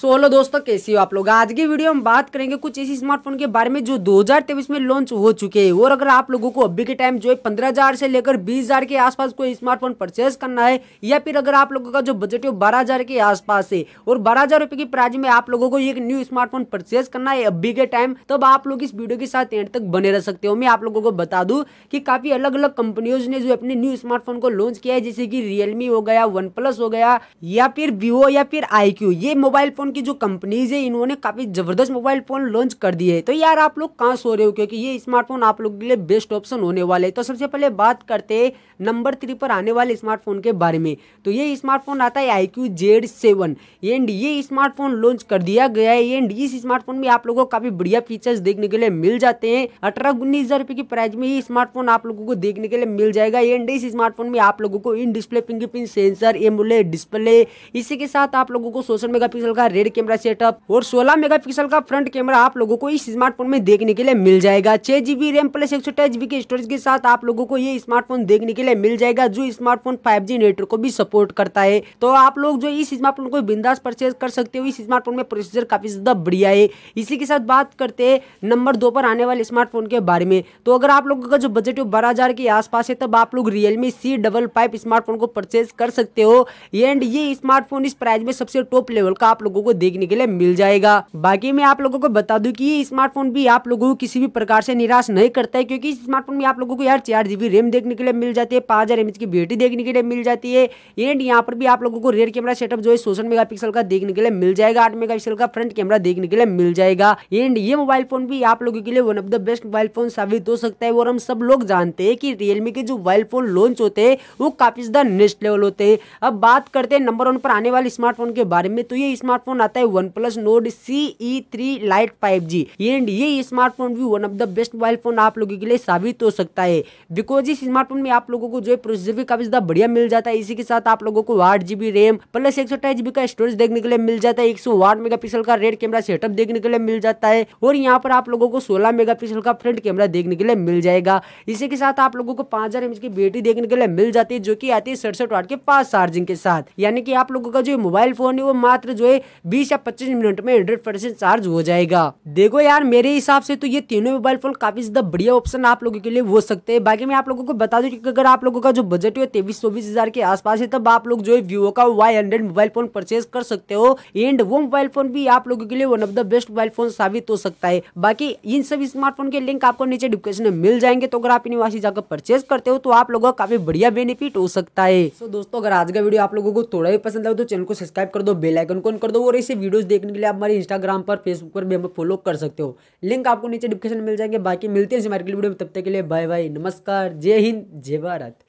solo दोस्तों कैसे हो आप लोग आज की वीडियो में बात करेंगे कुछ ऐसी स्मार्टफोन के बारे में जो 2023 में लॉन्च हो चुके हैं और अगर आप लोगों को अभी के टाइम जो है 15,000 से लेकर 20,000 के आसपास कोई स्मार्टफोन परचेज करना है या फिर अगर आप लोगों का जो बजट है बारह हजार के आसपास है और बारह हजार की प्राइज में आप लोगों को एक न्यू स्मार्टफोन परचेज करना है अभी के टाइम तब आप लोग इस वीडियो के साथ एंड तक बने रह सकते हो मैं आप लोगों को बता दू की काफी अलग अलग कंपनियों ने जो अपने न्यू स्मार्टफोन को लॉन्च किया है जैसे की रियलमी हो गया वन हो गया या फिर वीवो या फिर आई ये मोबाइल फोन फ़ोन की जो कंपनीज़ है इन्होंने काफ़ी ज़बरदस्त मोबाइल फ़ोन लॉन्च कर दिए तो यार आप लोग कहाँ सो रहे हो क्योंकि ये स्मार्टफोन आप लोग के लिए बेस्ट ऑप्शन होने वाले तो सबसे पहले बात करते हैं नंबर थ्री पर आने वाले स्मार्टफोन के बारे में तो ये स्मार्टफोन आता है iQOO Z seven and ये स्मार्टफोन लॉन्च कर दिया गया है एंड इस स्मार्टफोन में आप लोगों को काफ़ी बढ़िया फीचर्स देखने के लिए मिल जाते हैं अठारह उन्नीस हज़ार रुपये की प्राइस में ये स्मार्टफोन आप लोगों को देखने के लिए मिल जाएगा एंड इस स्मार्टफोन में आप लोगों को in display fingerprint sensor AMOLED display इसी के साथ आप लोगों को सोशल मेगा का रेड कैमरा सेटअप और 16 मेगापिक्सल का फ्रंट कैमरा आप लोगों को इस स्मार्टफोन में देखने के लिए मिल जाएगा छह जीबी रैम प्लस एक सौ के स्टोरेज के साथ आप लोगों को ये स्मार्टफोन देखने के लिए मिल जाएगा जो स्मार्टफोन फाइव नेटवर्क को भी सपोर्ट करता है तो आप लोग जो इस स्मार्टफोन को बिंदास परचेज कर सकते हो इस स्मार्टफोन में प्रोसेसर काफी ज्यादा बढ़िया है इसी के साथ बात करते हैं नंबर दो पर आने वाले स्मार्टफोन के बारे में तो अगर आप लोगों का जो बजट है बारह हजार के आसपास है तब आप लोग Realme C double five smartphone को परचेज कर सकते हो एंड ये स्मार्टफोन इस प्राइस में सबसे टॉप लेवल का आप लोग लोगों को देखने के लिए मिल जाएगा बाकी मैं आप लोगों को बता दूं कि ये स्मार्टफोन भी आप लोगों को किसी भी प्रकार से निराश नहीं करता है क्योंकि स्मार्टफोन में आप लोगों को यार चार जीबी रैम देखने के लिए मिल जाती है पाँच हज़ार की बैटरी देखने के लिए मिल जाती है एंड यहाँ पर भी आप लोगों को रेयर कैमरा सेटअप जो है सोशल मेगा का देखने के लिए मिल जाएगा आठ मेगा का फ्रंट कैमरा देखने के लिए मिल जाएगा एंड ये मोबाइल फोन भी आप लोगों के लिए one of the best mobile phone साबित हो सकता है और हम सब लोग जानते हैं कि रियलमी के जो मोबाइल फोन लॉन्च होते हैं वो काफी ज्यादा नेक्स्ट लेवल होते हैं अब बात करते हैं नंबर वन पर आने वाले स्मार्टफोन के बारे में तो ये स्मार्ट स्मार्टफोन आता है OnePlus Nord C three lite five G and ये स्मार्टफोन भी one of the best mobile phone आप लोगों के लिए साबित हो सकता है बिकॉज इस स्मार्टफोन में आप लोगों को जो है प्रोसेसर भी काफी ज्यादा बढ़िया मिल जाता है इसी के साथ आप लोगों को आठ जीबी रैम प्लस एक का स्टोरेज देखने के लिए मिल जाता है एक सौ मेगापिक्सल का रेड कैमरा सेटअप देखने के लिए मिल जाता है और यहाँ पर आप लोगों को सोलह मेगा का फ्रंट कैमरा देखने के लिए मिल जाएगा इसी के साथ आप लोगों को पांच हजार की बैटरी देखने के लिए मिल जाती है जो की आती है सड़सठ वाट के पास चार्जिंग के साथ यानी कि आप लोगों का जो मोबाइल फोन है वो मात्र जो है बीस या पच्चीस मिनट में हंड्रेड परसेंट चार्ज हो जाएगा देखो यार मेरे हिसाब से तो ये तीनों मोबाइल फोन काफी ज्यादा बढ़िया ऑप्शन आप लोगों के लिए हो सकते हैं बाकी मैं आप लोगों को बता दूं की अगर आप लोगों का जो बजट है तेईस चौबीस हजार के आसपास है तब आप लोग जो है वीवो का Y hundred mobile phone purchase कर सकते हो एंड वो मोबाइल फोन भी आप लोगों के लिए one of the best mobile phone साबित हो सकता है बाकी इन सभी स्मार्टफोन के लिंक आपको नीचे डिस्क्रिप्शन में मिल जाएंगे तो अगर आप इन वासी जाकर परचेज करते हो तो आप लोगों का काफी बढ़िया बेनिफिट हो सकता है तो दोस्तों अगर आज का वीडियो आप लोगों को थोड़ा भी पसंद आए तो चैनल को सब्सक्राइब कर दो बेलाइकन कौन कर दो दोस्तों और ऐसे वीडियोस देखने के लिए आप हमारे इंस्टाग्राम पर फेसबुक पर भी हमें फॉलो कर सकते हो लिंक आपको नीचे डिस्क्रिप्शन मिल जाएंगे बाकी मिलते हैं हमारे वीडियो में तब तक के लिए बाय बाय नमस्कार जय हिंद जय भारत